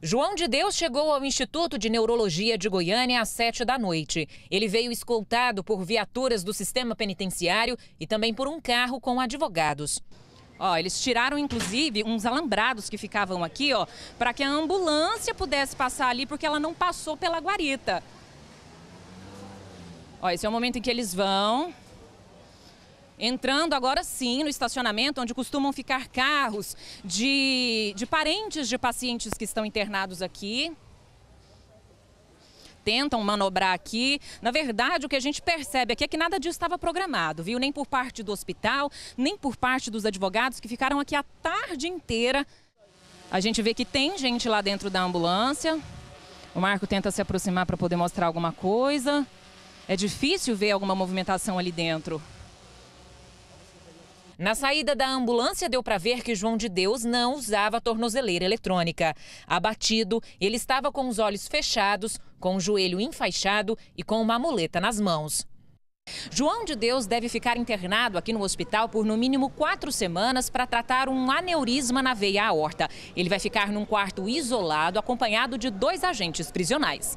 João de Deus chegou ao Instituto de Neurologia de Goiânia às sete da noite. Ele veio escoltado por viaturas do sistema penitenciário e também por um carro com advogados. Ó, eles tiraram inclusive uns alambrados que ficavam aqui, ó, para que a ambulância pudesse passar ali porque ela não passou pela guarita. Ó, esse é o momento em que eles vão entrando agora sim no estacionamento onde costumam ficar carros de, de parentes de pacientes que estão internados aqui tentam manobrar aqui. Na verdade, o que a gente percebe aqui é que nada disso estava programado, viu? Nem por parte do hospital, nem por parte dos advogados que ficaram aqui a tarde inteira. A gente vê que tem gente lá dentro da ambulância. O Marco tenta se aproximar para poder mostrar alguma coisa. É difícil ver alguma movimentação ali dentro. Na saída da ambulância, deu para ver que João de Deus não usava tornozeleira eletrônica. Abatido, ele estava com os olhos fechados, com o joelho enfaixado e com uma muleta nas mãos. João de Deus deve ficar internado aqui no hospital por no mínimo quatro semanas para tratar um aneurisma na veia aorta. Ele vai ficar num quarto isolado, acompanhado de dois agentes prisionais.